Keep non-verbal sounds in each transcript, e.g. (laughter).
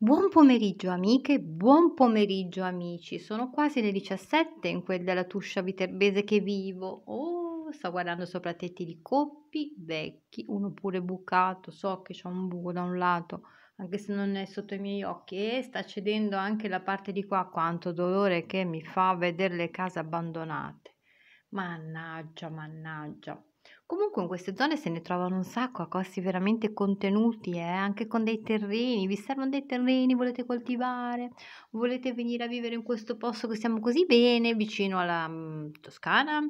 Buon pomeriggio amiche, buon pomeriggio amici. Sono quasi le 17 in quel della Tuscia Viterbese che vivo. Oh, sto guardando sopra tetti di coppi vecchi, uno pure bucato, so che c'è un buco da un lato, anche se non è sotto i miei occhi e sta cedendo anche la parte di qua, quanto dolore che mi fa vedere le case abbandonate. Mannaggia, mannaggia. Comunque in queste zone se ne trovano un sacco a costi veramente contenuti, eh, anche con dei terreni, vi servono dei terreni, volete coltivare, volete venire a vivere in questo posto che siamo così bene, vicino alla mm, Toscana,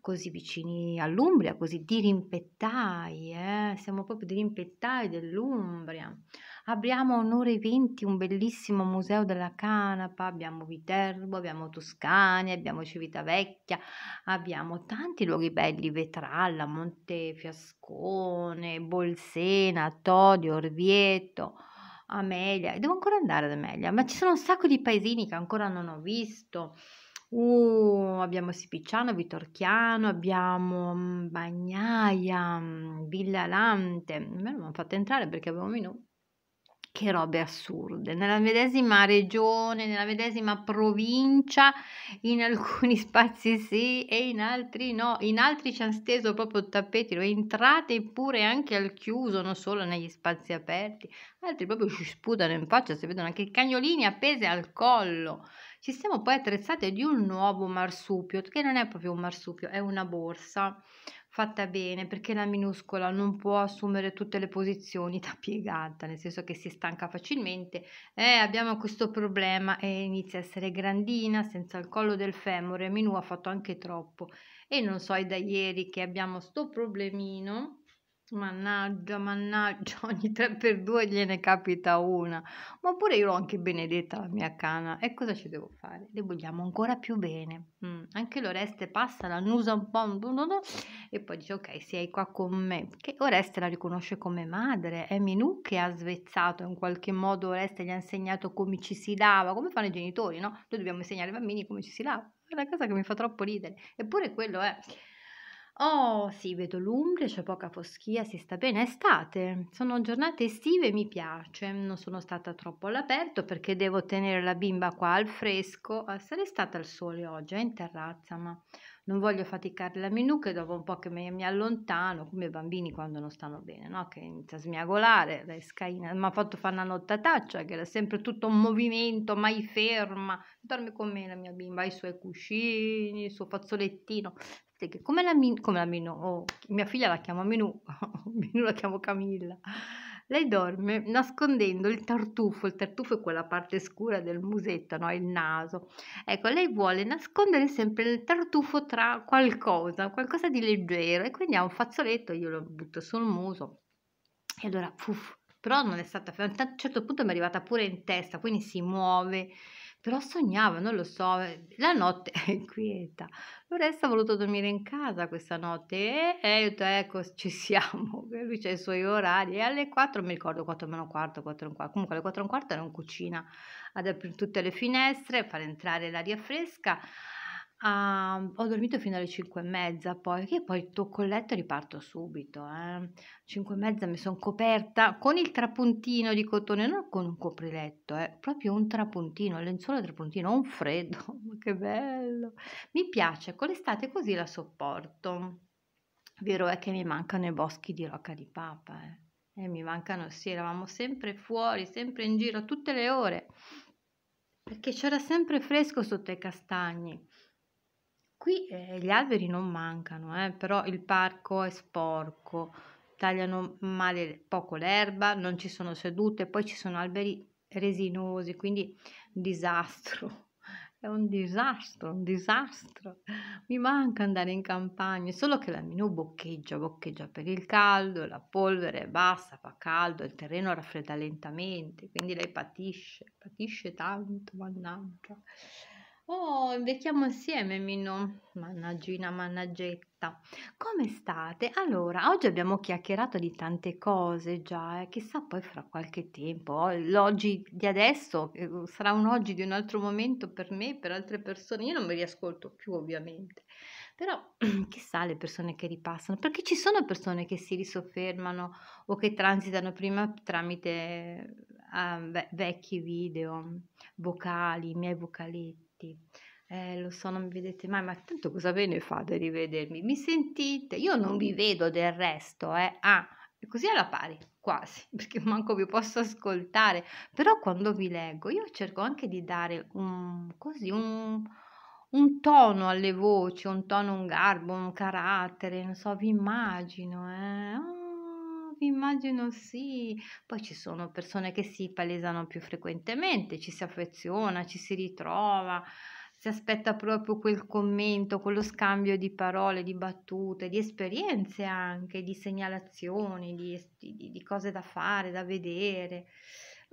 così vicini all'Umbria, così dirimpettai, eh, siamo proprio dirimpettai dell'Umbria apriamo un'ora e venti un bellissimo museo della canapa, abbiamo Viterbo, abbiamo Toscania, abbiamo Civitavecchia, abbiamo tanti luoghi belli, Vetralla, Monte Fiascone, Bolsena, Todio, Orvieto. Amelia, devo ancora andare ad Amelia, ma ci sono un sacco di paesini che ancora non ho visto. Uh, abbiamo Sipicciano, Vitorchiano, abbiamo mm, Bagnaia, mm, Villa Lante. A non mi hanno fatto entrare perché avevo un minuto che robe assurde, nella medesima regione, nella medesima provincia, in alcuni (laughs) spazi sì e in altri no, in altri ci hanno steso proprio tappeti, entrate pure anche al chiuso, non solo negli spazi aperti, altri proprio ci sputano in faccia, si vedono anche i cagnolini appesi al collo. Ci siamo poi attrezzate di un nuovo marsupio, che non è proprio un marsupio, è una borsa fatta bene perché la minuscola non può assumere tutte le posizioni da piegata, nel senso che si stanca facilmente, eh, abbiamo questo problema e inizia a essere grandina, senza il collo del femore, Minu ha fatto anche troppo e non so, è da ieri che abbiamo sto problemino Mannaggia, mannaggia, (laughs) ogni 3x2 gliene capita una. Ma pure io l'ho anche benedetta la mia cana. E cosa ci devo fare? Le vogliamo ancora più bene. Mm. Anche l'Oreste passa, la l'annusa un po', e poi dice ok, sei qua con me. Che Oreste la riconosce come madre. È Minù che ha svezzato, in qualche modo Oreste gli ha insegnato come ci si lava, come fanno i genitori, no? Noi dobbiamo insegnare ai bambini come ci si lava. È una cosa che mi fa troppo ridere. Eppure quello è... Oh, sì, vedo l'Umbria, c'è poca foschia, si sta bene, è estate. Sono giornate estive, e mi piace. Non sono stata troppo all'aperto perché devo tenere la bimba qua al fresco. Eh, sarei stata al sole oggi, è eh, in terrazza, ma non voglio faticare la minucca e dopo un po' che mi, mi allontano, come i bambini quando non stanno bene, no? che inizia a smiagolare, la scaina, mi ha fatto fare una nottataccia che era sempre tutto un movimento, mai ferma, dorme con me la mia bimba, i suoi cuscini, il suo fazzolettino, come la, min- come la Minù, oh, mia figlia la chiama Minù, (laughs) Minù la chiamo Camilla. Lei dorme nascondendo il tartufo, il tartufo è quella parte scura del musetto, no? il naso. Ecco, lei vuole nascondere sempre il tartufo tra qualcosa, qualcosa di leggero e quindi ha un fazzoletto, io lo butto sul muso e allora puff, però non è stata, a un certo punto mi è arrivata pure in testa, quindi si muove però sognava, non lo so, eh, la notte (laughs) è quieta. Loresta ha voluto dormire in casa questa notte e, e ho detto ecco ci siamo, e (laughs) lui c'ha i suoi orari e alle 4 mi ricordo 4 meno quarto, 4 e un quarto, comunque alle 4 e un quarto ero in cucina ad aprire tutte le finestre, far entrare l'aria fresca Ah, ho dormito fino alle 5 e mezza poi, che poi tocco il letto e riparto subito, eh. 5 e mezza mi sono coperta con il trapuntino di cotone, non con un copriletto, eh, proprio un trapuntino, il lenzuolo trapuntino, un freddo, (laughs) ma che bello. Mi piace, con l'estate così la sopporto. Vero è che mi mancano i boschi di Rocca di Papa, eh. E mi mancano, sì, eravamo sempre fuori, sempre in giro, tutte le ore, perché c'era sempre fresco sotto i castagni Qui eh, gli alberi non mancano, eh, però il parco è sporco, tagliano male poco l'erba, non ci sono sedute, poi ci sono alberi resinosi, quindi un disastro. (laughs) È un disastro, un disastro. Mi manca andare in campagna, solo che la Minù boccheggia, boccheggia per il caldo, la polvere è bassa, fa caldo, il terreno raffredda lentamente, quindi lei patisce, patisce tanto, mannaggia. Oh, invecchiamo insieme, Mino. Mannaggina, mannaggetta. Come state? Allora, oggi abbiamo chiacchierato di tante cose già, eh. chissà poi fra qualche tempo. L'oggi di adesso eh, sarà un oggi di un altro momento per me, per altre persone. Io non mi riascolto più, ovviamente. Però (clears throat) chissà le persone che ripassano, perché ci sono persone che si risoffermano o che transitano prima tramite eh, vecchi video, vocali, miei vocaletti infatti, eh, lo so, non mi vedete mai, ma tanto cosa ve ne fate di vedermi? Mi sentite? Io non vi vedo del resto, eh. Ah, così alla pari, quasi, (laughs) perché manco vi posso ascoltare, però quando vi leggo io cerco anche di dare un, così, un, un tono alle voci, un tono, un garbo, un carattere, non so, vi immagino, eh immagino sì. Poi ci sono persone che si palesano più frequentemente, ci si affeziona, ci si ritrova, si aspetta proprio quel commento, quello scambio di parole, di battute, di esperienze anche, di segnalazioni, di, di, di cose da fare, da vedere.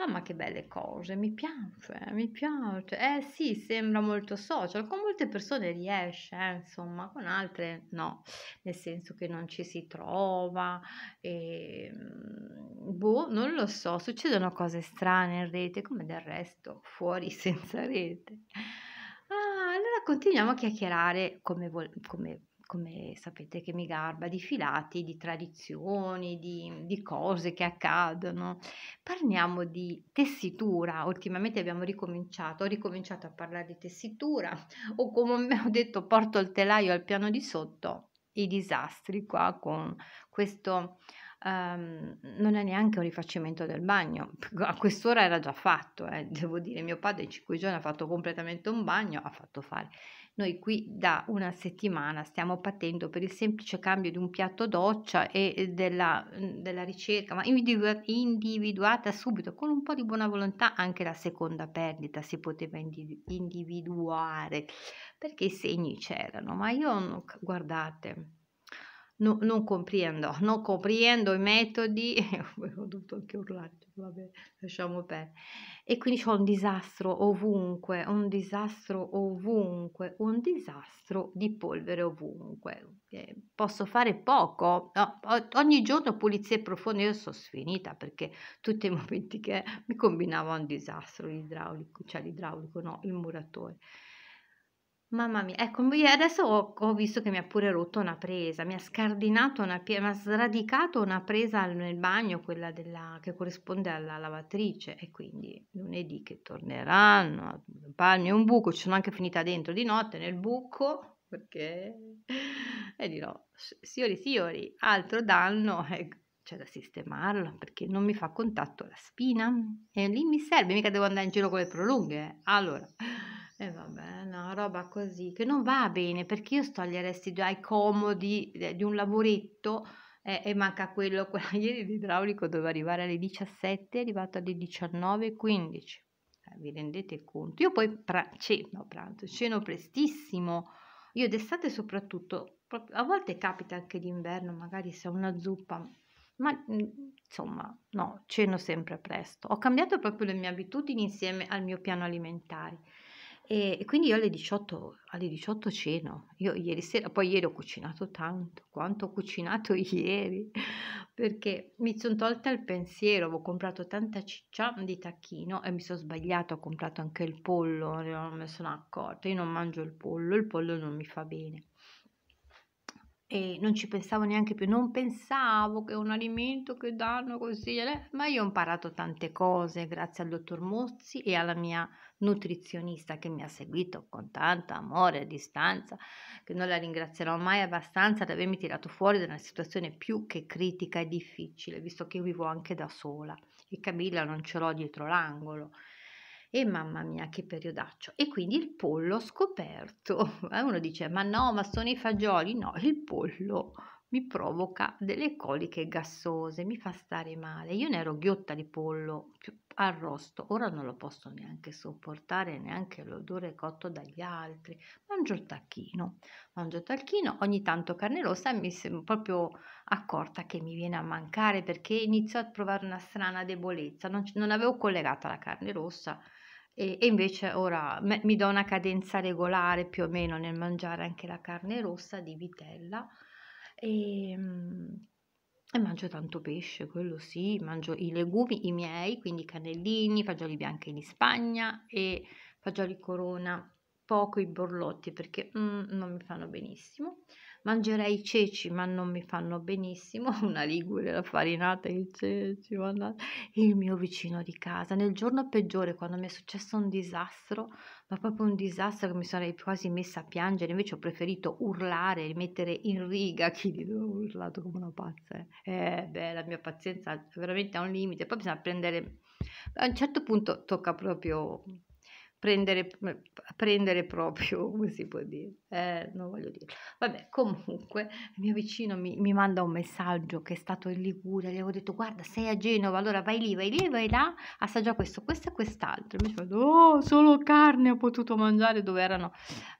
Ah, ma che belle cose, mi piace, mi piace. Eh sì, sembra molto social, con molte persone riesce, eh, insomma, con altre no, nel senso che non ci si trova, e, ehm, boh, non lo so, succedono cose strane in rete, come del resto fuori senza rete. Ah, allora continuiamo a chiacchierare come, vol- come come sapete che mi garba, di filati, di tradizioni, di, di cose che accadono. Parliamo di tessitura, ultimamente abbiamo ricominciato, ho ricominciato a parlare di tessitura o come ho detto porto il telaio al piano di sotto, i disastri qua con questo... Um, non è neanche un rifacimento del bagno, (laughs) a quest'ora era già fatto, eh, devo dire, mio padre in 5 giorni ha fatto completamente un bagno, ha fatto fare noi qui da una settimana stiamo patendo per il semplice cambio di un piatto doccia e della, mm, della ricerca, ma individuata subito con un po' di buona volontà anche la seconda perdita si poteva individuare perché i segni c'erano, ma io guardate no, non comprendo, non comprendo i metodi, (laughs) ho dovuto anche urlare, vabbè, lasciamo perdere. E quindi c'è un disastro ovunque, un disastro ovunque, un disastro di polvere ovunque. Eh, posso fare poco? No, ogni giorno pulizie profonde, io sono sfinita perché tutti i momenti che mi combinavo un disastro, l'idraulico, cioè l'idraulico, no, il muratore. Mamma mia, ecco, adesso ho, ho visto che mi ha pure rotto una presa, mi ha scardinato una pie- mi ha sradicato una presa nel bagno, quella della, che corrisponde alla lavatrice, e quindi lunedì che torneranno, a palmi un buco, ci sono anche finita dentro di notte nel buco, perché... E dirò, signori, signori, altro danno, ecco c'è da sistemarlo perché non mi fa contatto la spina e lì mi serve, mica devo andare in giro con le prolunghe. Eh". Allora, e eh, vabbè, no, roba così che non va bene perché io sto agli arresti ai comodi eh, di un lavoretto eh, e manca quello, quella, (laughs) ieri l'idraulico doveva arrivare alle 17, è arrivato alle 19.15. Eh, vi rendete conto? Io poi pra- ceno, pranzo, ceno prestissimo. Io d'estate soprattutto, proprio, a volte capita anche d'inverno, magari se ho una zuppa, ma mm, insomma, no, ceno sempre presto. Ho cambiato proprio le mie abitudini insieme al mio piano alimentare e quindi io alle 18, alle 18 ceno, io ieri sera, poi ieri ho cucinato tanto, quanto ho cucinato (laughs) ieri, perché mi sono tolta il pensiero, avevo comprato tanta ciccia di tacchino e mi sono sbagliata, ho comprato anche il pollo, non me ne sono accorta, io non mangio il pollo, il pollo non mi fa bene. E non ci pensavo neanche più, non pensavo che un alimento che danno così, eh, ma io ho imparato tante cose grazie al dottor Mozzi e alla mia nutrizionista che mi ha seguito con tanto amore a distanza, che non la ringrazierò mai abbastanza di avermi tirato fuori da una situazione più che critica e difficile, visto che io vivo anche da sola e Camilla non ce l'ho dietro l'angolo. E mamma mia, che periodaccio! E quindi il pollo scoperto. (laughs) Eh, uno dice: Ma no, ma sono i fagioli? No, il pollo mi provoca delle coliche gassose, mi fa stare male. Io ne ero ghiotta di pollo arrosto, ora non lo posso neanche sopportare, neanche l'odore cotto dagli altri. Mangio il tacchino, mangio il tacchino, ogni tanto carne rossa mi sembra proprio accorta che mi viene a mancare perché inizio a provare una strana debolezza, non, non avevo collegata la carne rossa. E, e, invece ora me, mi do una cadenza regolare più o meno nel mangiare anche la carne rossa di vitella, e, ehm, e mangio tanto pesce, quello sì, mangio i legumi, i miei, quindi cannellini, fagioli bianchi in Spagna e fagioli corona, poco i borlotti perché mm, non mi fanno benissimo mangerei ceci ma non mi fanno benissimo, (laughs) una ligure, la farinata, i ceci, mannata. il mio vicino di casa, nel giorno peggiore quando mi è successo un disastro, ma proprio un disastro che mi sarei quasi messa a piangere, invece ho preferito urlare, mettere in riga chi di ho urlato come una pazza, eh. eh beh la mia pazienza veramente ha un limite, poi bisogna prendere, a un certo punto tocca proprio prendere, prendere proprio, (laughs) come si può dire? Eh, non voglio dire. Vabbè, comunque, il mio vicino mi, mi, manda un messaggio che è stato in Liguria, gli avevo detto, guarda, sei a Genova, allora vai lì, vai lì, vai là, assaggia questo, questo e quest'altro. mi fa, oh, solo carne ho potuto mangiare dove erano,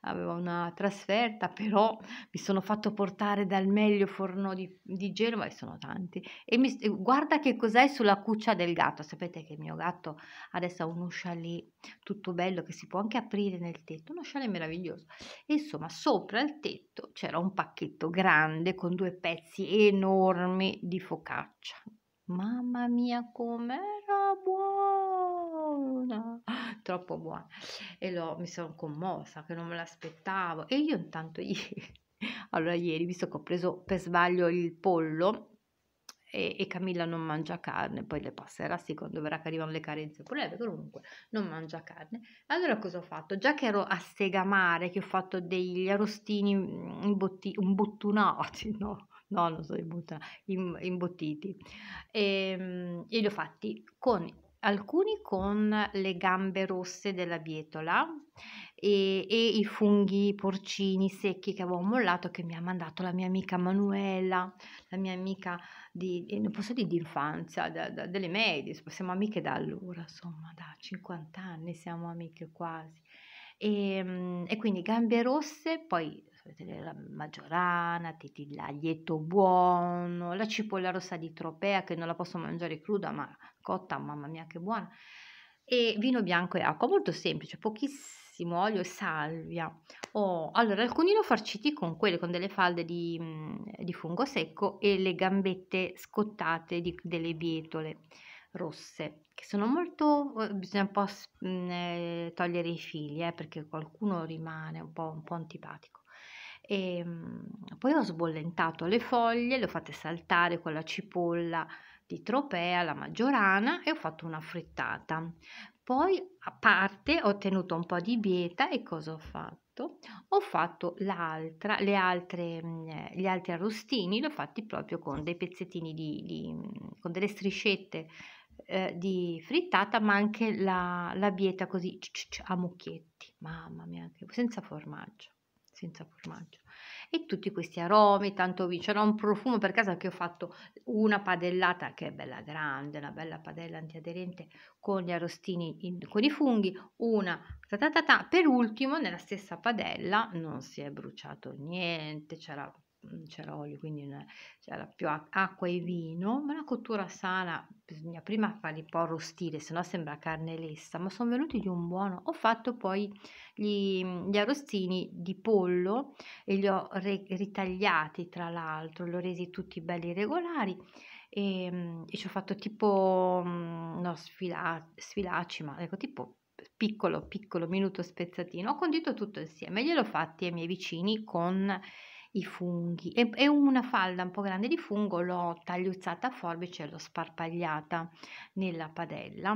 avevo una trasferta, però mi sono fatto portare dal meglio forno di, di Genova, e sono tanti, e mi, guarda che cos'è sulla cuccia del gatto, sapete che il mio gatto adesso ha uno chalet tutto bello, bello che si può anche aprire nel tetto, uno scialle meraviglioso. E insomma, sopra il tetto c'era un pacchetto grande con due pezzi enormi di focaccia. Mamma mia, com'era buona! (laughs) Troppo buona. E l'ho, mi sono commossa che non me l'aspettavo. E io intanto (laughs) ieri, allora ieri, visto che ho preso per sbaglio il pollo, e, e, Camilla non mangia carne, poi le passerà sì quando verrà che arrivano le carenze pure lei, comunque non mangia carne. Allora cosa ho fatto? Già che ero a Segamare, che ho fatto degli arostini mm, imbotti, imbottunati, (laughs) no? No, non so, imbottiti. E, ehm, e li ho fatti con alcuni con le gambe rosse della bietola e, e i funghi porcini secchi che avevo mollato che mi ha mandato la mia amica Manuela, la mia amica di, eh, non posso dire di infanzia, da, da, delle medie, siamo amiche da allora, insomma, da 50 anni siamo amiche quasi. E, ehm, e quindi gambe rosse, poi la maggiorana, l'aglietto buono, la cipolla rossa di tropea che non la posso mangiare cruda ma cotta, mamma mia che buona, e vino bianco e acqua, molto semplice, pochissimo massimo olio e salvia. Oh, allora, alcuni lo farciti con quelle, con delle falde di, mhmm, di fungo secco e le gambette scottate di, delle bietole rosse, che sono molto... Uhm, bisogna un po' mh, mhmm, eh, togliere i fili, eh, perché qualcuno rimane un po', un po antipatico. E, ehm, mh, poi ho sbollentato le foglie, le ho fatte saltare con la cipolla di tropea, la maggiorana e ho fatto una frittata. Poi a parte ho tenuto un po' di bieta e cosa ho fatto? Ho fatto l'altra, le altre, mhmm, gli altri arrostini, li ho fatti proprio con dei pezzettini di, di con delle striscette eh, di frittata, ma anche la, la bieta così c -c a mucchietti, mamma mia, senza formaggio, senza formaggio e tutti questi aromi, tanto vino, c'era un profumo per casa che ho fatto una padellata che è bella grande, una bella padella antiaderente con gli arostini, in, con i funghi, una ta, ta, ta, ta per ultimo nella stessa padella non si è bruciato niente, c'era Mhmm, c'era olio, quindi c'era più acqua e vino, ma una cottura sana bisogna prima farli un po' arrostire, se no sembra carne lessa, ma sono venuti di un buono. Ho fatto poi gli, gli arrostini di pollo e li ho re, ritagliati tra l'altro, li ho resi tutti belli regolari e, ehm, e ci ho fatto tipo, mhmm, no sfila, sfilacci, ma ecco tipo piccolo piccolo minuto spezzatino, ho condito tutto insieme, gliel'ho fatti ai miei vicini con i funghi e, e, una falda un po' grande di fungo l'ho tagliuzzata a forbice e l'ho sparpagliata nella padella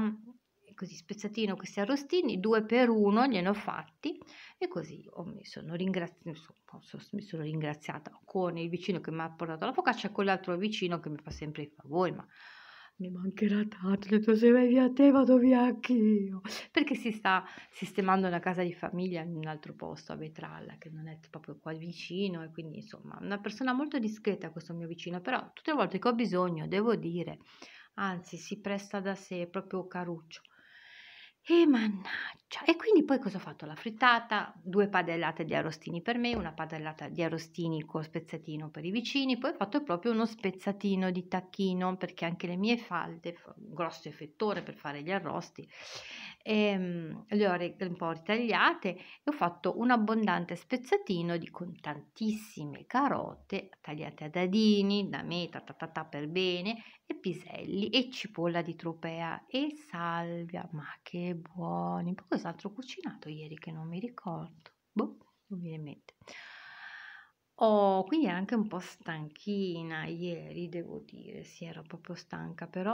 così spezzatino questi arrostini, due per uno li ho fatti e così ho, mi, sono mi, sono ringraziata con il vicino che mi ha portato la focaccia e con l'altro vicino che mi fa sempre i favori, ma mi mancherà tanto, ho detto se vai via te vado via anch'io. Perché si sta sistemando una casa di famiglia in un altro posto, a Vetralla, che non è proprio qua vicino e quindi insomma una persona molto discreta questo mio vicino, però tutte le volte che ho bisogno, devo dire, anzi si presta da sé, è proprio caruccio. E mannaggia! E quindi poi cosa ho fatto? La frittata, due padellate di arostini per me, una padellata di arostini con spezzatino per i vicini, poi ho fatto proprio uno spezzatino di tacchino perché anche le mie falde, grosso effettore per fare gli arrosti, e ehm, le ho un po' ritagliate e ho fatto un abbondante spezzatino di, con tantissime carote tagliate a dadini da me ta, ta, ta, ta per bene e piselli e cipolla di tropea e salvia ma che buoni poi cos'altro ho cucinato ieri che non mi ricordo boh, non mi viene in mente Oh, quindi era anche un po' stanchina ieri, devo dire, si era proprio stanca, però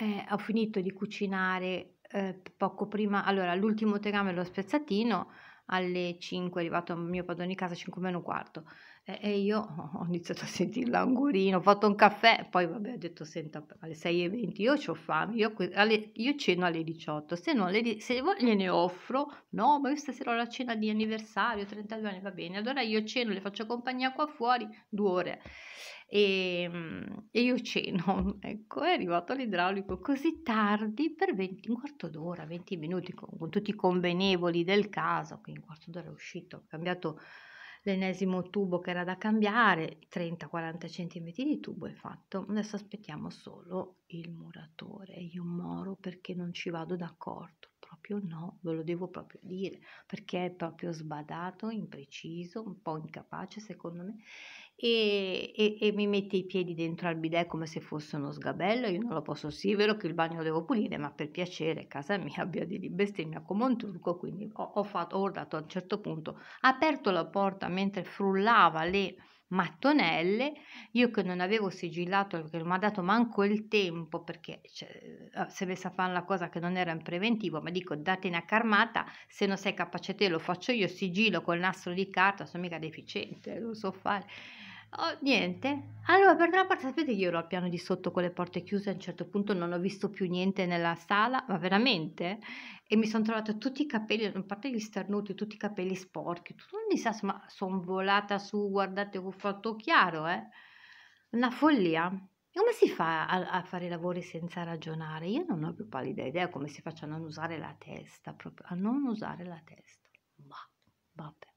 eh, ho finito di cucinare, ehm, poco prima allora l'ultimo tegame l'ho spezzatino, alle 5 è arrivato il mio padrone di casa, 5 meno un quarto, e e io (laughs) ho iniziato a sentire l'angurino, ho fatto un caffè, poi vabbè ho detto senta alle 6:20 io ho fame, io, que- alle- io ceno alle 18, se no alle di- se voi ne offro, no ma io stasera ho la cena di anniversario, 32 anni, va bene, allora io ceno, le faccio compagnia qua fuori due ore e, ehm, e io ceno, (laughs) ecco, è arrivato l'idraulico così tardi per 20, un quarto d'ora, 20 minuti, con, con tutti i convenevoli del caso, che un quarto d'ora è uscito, ho cambiato l'ennesimo tubo che era da cambiare, 30-40 cm di tubo è fatto, adesso aspettiamo solo il muratore, io moro perché non ci vado d'accordo, proprio no, ve lo devo proprio dire, perché è proprio sbadato, impreciso, un po' incapace secondo me e, e, e, mi mette i piedi dentro al bidet come se fosse uno sgabello, io non lo posso, sì, è vero che il bagno lo devo pulire, ma per piacere, casa mia (laughs) abbia di bestemmia come un turco, quindi ho, ho, fatto, ho ordato a un certo punto, aperto la porta mentre frullava le mattonelle, io che non avevo sigillato, che non mi ha dato manco il tempo, perché cioè, eh, se avessi a fare una cosa che non era in preventivo, ma dico date una carmata, se non sei capace te lo faccio io, sigillo col nastro di carta, sono mica deficiente, lo so fare Oh, niente. Allora, per la parte, sapete che io ero al piano di sotto con le porte chiuse, a un certo punto non ho visto più niente nella sala, ma veramente? E mi sono trovata tutti i capelli, a parte gli starnuti, tutti i capelli sporchi, tutto un disastro, ma sono volata su, guardate, ho fatto chiaro, eh? Una follia. E come si fa a, a fare lavori senza ragionare? Io non ho più pallida idea come si faccia a non usare la testa, proprio a non usare la testa. Ma, vabbè.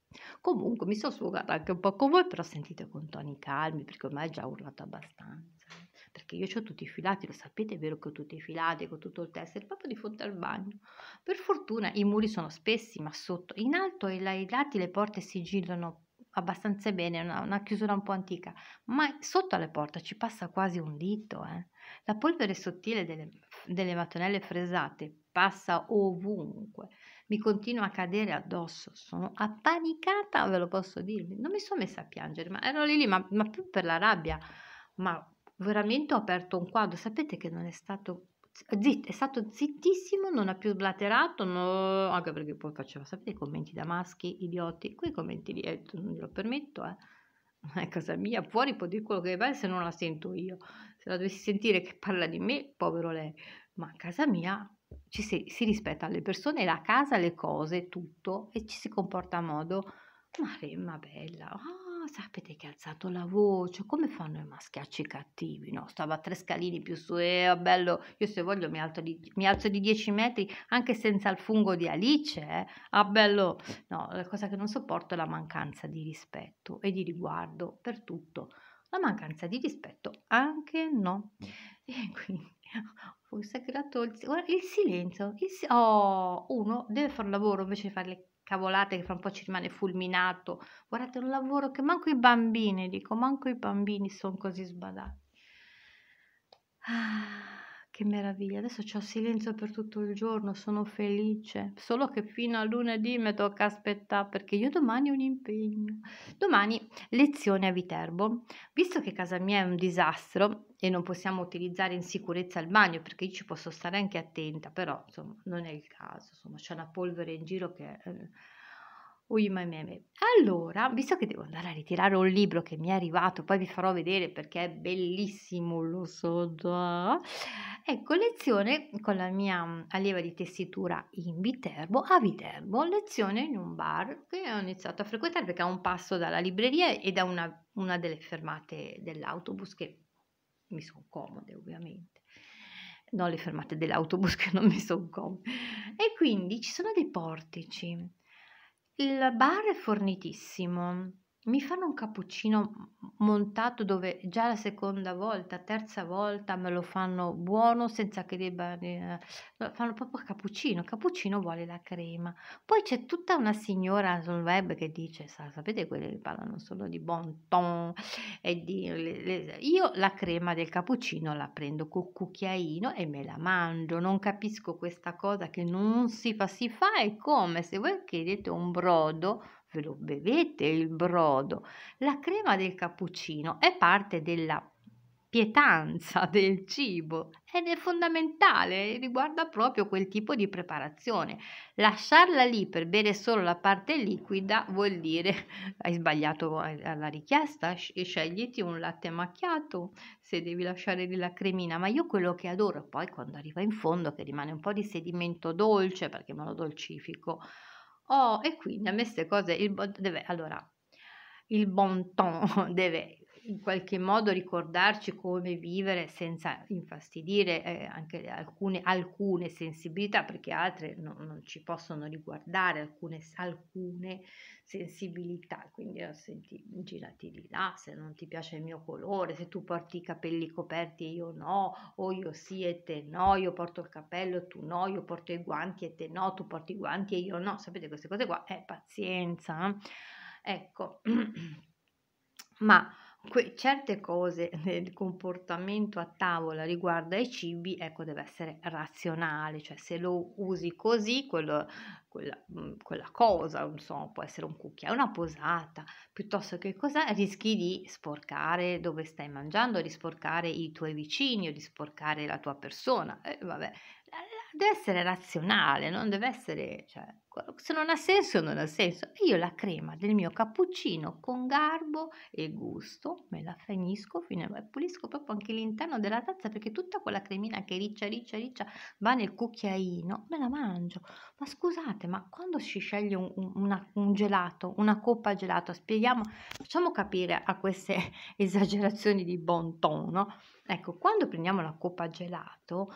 Comunque mi sono sfogata anche un po' con voi, però sentite con toni calmi perché ormai ho già urlato abbastanza. Eh. Perché io ho tutti i filati, lo sapete, è vero che ho tutti i filati, con tutto il tessere, proprio di fronte al bagno. Per fortuna i muri sono spessi, ma sotto, in alto e ai lati le porte si girano abbastanza bene, una, una chiusura un po' antica, ma sotto alle porte ci passa quasi un dito. Eh. La polvere sottile delle, delle mattonelle fresate passa ovunque mi continua a cadere addosso, sono appanicata, ve lo posso dirvi, non mi sono messa a piangere, ma ero lì lì, ma, ma più per la rabbia, ma veramente ho aperto un quadro, sapete che non è stato zitto, è stato zittissimo, non ha più slaterato, no, anche perché poi faceva, sapete, i commenti da maschi, idioti, quei commenti lì, eh, non glielo permetto, eh. È casa mia, fuori può dire quello che vuole se non la sento io. Se la dovessi sentire che parla di me, povero lei. Ma a casa mia ci si, si rispetta le persone, la casa, le cose, tutto e ci si comporta a modo, maremma bella, ah, sapete che ha alzato la voce, come fanno i maschiacci cattivi, no? Stava a tre scalini più su e eh, bello, io se voglio mi, di, mi, alzo di dieci metri anche senza il fungo di Alice, eh? ah bello, no, la cosa che non sopporto è la mancanza di rispetto e di riguardo per tutto, la mancanza di rispetto anche no. Mm. E quindi poi sacrato il, il silenzio. Il, oh, uno deve fare un lavoro invece di fare le cavolate che fra un po' ci rimane fulminato. Guardate, un lavoro che manco i bambini, dico, manco i bambini sono così sbadati. Ah. Che meraviglia, adesso ho silenzio per tutto il giorno, sono felice. Solo che fino a lunedì mi tocca aspettare perché io domani ho un impegno. Domani lezione a Viterbo. Visto che casa mia è un disastro e non possiamo utilizzare in sicurezza il bagno perché io ci posso stare anche attenta, però insomma non è il caso, insomma c'è una polvere in giro che... Eh, Ui, Allora, visto che devo andare a ritirare un libro che mi è arrivato, poi vi farò vedere perché è bellissimo, lo so già. Ecco, lezione con la mia mm, allieva di tessitura in Viterbo, a Viterbo, lezione in un bar che ho iniziato a frequentare perché è un passo dalla libreria e da una, una delle fermate dell'autobus che mi sono comode ovviamente non le fermate dell'autobus (laughs) che non mi sono comode. E quindi ci sono dei portici il bar è fornitissimo mi fanno un cappuccino montato dove già la seconda volta, terza volta me lo fanno buono senza che debba eh, fanno proprio cappuccino, cappuccino vuole la crema. Poi c'è tutta una signora sul web che dice, sa, sapete quelle che parlano solo di bon ton e di le, le, io la crema del cappuccino la prendo col cucchiaino e me la mangio, non capisco questa cosa che non si fa, si fa e come se voi chiedete un brodo ve lo bevete il brodo, la crema del cappuccino è parte della pietanza (laughs) del cibo ed è fondamentale, riguarda proprio quel tipo di preparazione. Lasciarla lì per bere solo la parte liquida vuol dire (laughs) hai sbagliato alla richiesta, e scegliti un latte macchiato se devi lasciare lì la cremina, ma io quello che adoro poi quando arriva in fondo che rimane un po' di sedimento dolce perché me lo dolcifico Oh, e quindi a me queste cose, il, deve, allora, il bon ton (laughs) deve in qualche modo ricordarci come vivere senza infastidire eh, anche alcune, alcune, sensibilità, perché altre no, non ci possono riguardare, alcune, alcune sensibilità. Quindi senti, girati di là, se non ti piace il mio colore, se tu porti i capelli coperti e io no, o io sì e te no, io porto il capello e tu no, io porto i guanti e te no, tu porti i guanti e io no. Sapete queste cose qua? È eh, pazienza. Eh? Ecco. (clears throat) Ma que- certe cose nel (laughs) comportamento a tavola riguardo ai cibi, ecco, deve essere razionale, cioè se lo usi così, quello, quella, mhmm, quella, cosa, insomma, può essere un cucchiaio, una posata, piuttosto che cosa, rischi di sporcare dove stai mangiando, di sporcare i tuoi vicini o di sporcare la tua persona. Eh, vabbè, deve essere razionale, non deve essere, cioè, se non ha senso non ha senso. Io la crema del mio cappuccino con garbo e gusto me la finisco fino a, pulisco proprio anche l'interno della tazza perché tutta quella cremina che riccia, riccia, riccia va nel cucchiaino, me la mangio. Ma scusate, ma quando si sceglie un, una, un gelato, una coppa gelato, spieghiamo, facciamo capire a queste (laughs) esagerazioni di bon ton, no? Ecco, quando prendiamo la coppa gelato,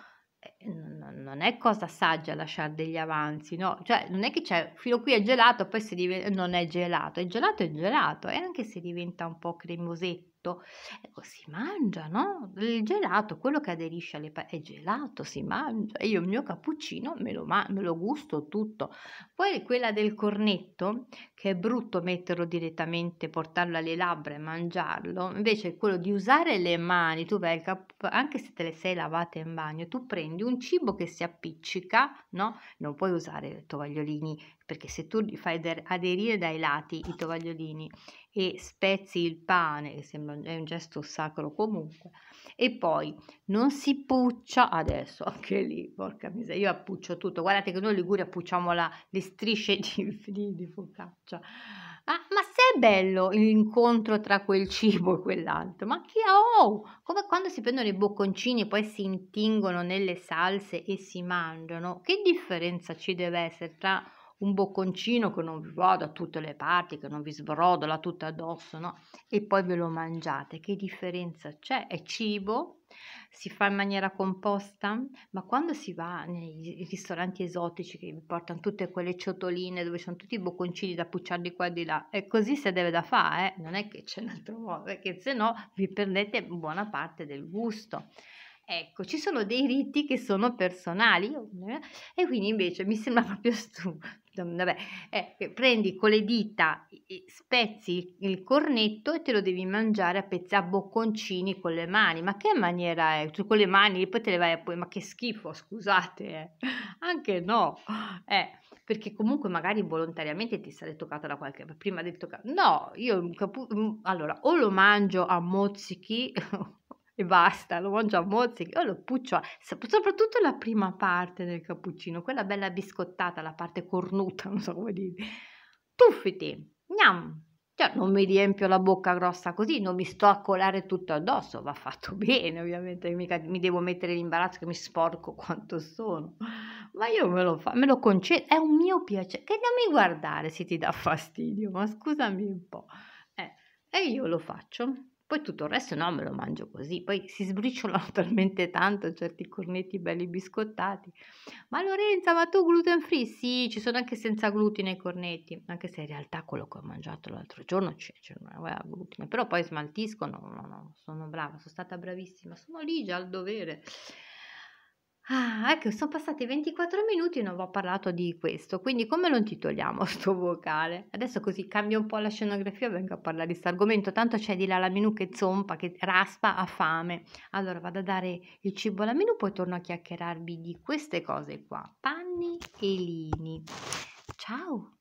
non, è cosa saggia lasciare degli avanzi, no? Cioè, non è che c'è fino qui è gelato, poi si diventa, non è gelato, è gelato è gelato, e anche se diventa un po' cremosetto gelato. Ecco, si mangia, no? Il gelato, quello che aderisce alle palle, è gelato, si mangia. Io il mio cappuccino me lo, ma- me lo gusto tutto. Poi quella del cornetto, che è brutto metterlo direttamente, portarlo alle labbra e mangiarlo, invece quello di usare le mani, tu vai cap- anche se te le sei lavate in bagno, tu prendi un cibo che si appiccica, no? Non puoi usare tovagliolini perché se tu li fai aderire dai lati i tovagliolini e spezzi il pane, che sembra è un gesto sacro comunque, e poi non si puccia, adesso (laughs) anche lì, porca miseria, io appuccio tutto, guardate che noi Liguri appucciamo la, le strisce di, (laughs) di, di focaccia, ah, ma se è bello l'incontro tra quel cibo e quell'altro, ma che oh, come quando si prendono i bocconcini e poi si intingono nelle salse e si mangiano, che differenza ci deve essere tra un bocconcino che non vi va da tutte le parti, che non vi sbrodola tutto addosso, no? E poi ve lo mangiate. Che differenza c'è? È cibo? Si fa in maniera composta? Ma quando si va nei ristoranti esotici che vi portano tutte quelle ciotoline dove sono tutti i bocconcini da pucciare di qua e di là, è così se deve da fare, eh? non è che c'è un altro modo, perché se no vi perdete buona parte del gusto. Ecco, ci sono dei riti che sono personali eh, e quindi invece mi sembra (laughs) proprio stupido. Vabbè, eh, prendi con le dita, spezzi il cornetto e te lo devi mangiare a pezzi a bocconcini con le mani. Ma che maniera è? Tu cioè, con le mani poi te le vai a poi, ma che schifo, scusate, eh. anche no, eh, perché comunque magari volontariamente ti sarei toccata da qualche prima del toccato. No, io allora o lo mangio a mozzichi (laughs) e basta, lo mangio a mozzichi o lo puccio, a... soprattutto la prima parte del cappuccino, quella bella biscottata, la parte cornuta, (laughs) non so come dire. Tuffiti, gnam, cioè, non mi riempio la bocca grossa così, non mi sto a colare tutto addosso, va fatto (laughs) bene ovviamente, mica mi devo mettere l'imbarazzo che mi sporco quanto sono, ma io me lo, fa, me lo concedo, è un mio piacere, che non mi guardare se ti dà fastidio, ma scusami un po', eh, e io lo faccio. Poi tutto il resto no, me lo mangio così, poi si sbriciolano (laughs) talmente tanto certi cornetti belli biscottati. Ma Lorenza, ma tu gluten free? Sì, ci sono anche senza glutine i cornetti, anche se in realtà quello che ho mangiato l'altro giorno c'è, c'è una glutine, però poi smaltiscono, no, no, sono brava, sono stata bravissima, sono lì già al dovere. Ah, ecco, sono passati 24 minuti e non vi ho parlato di questo, quindi come lo intitoliamo (laughs) sto vocale? Adesso così cambio un po' la scenografia e vengo a parlare di questo argomento, tanto c'è di là la Minù che zompa, che raspa, a fame. Allora vado a dare il cibo alla Minù, poi torno a chiacchierarvi di queste cose qua, panni e lini. Ciao!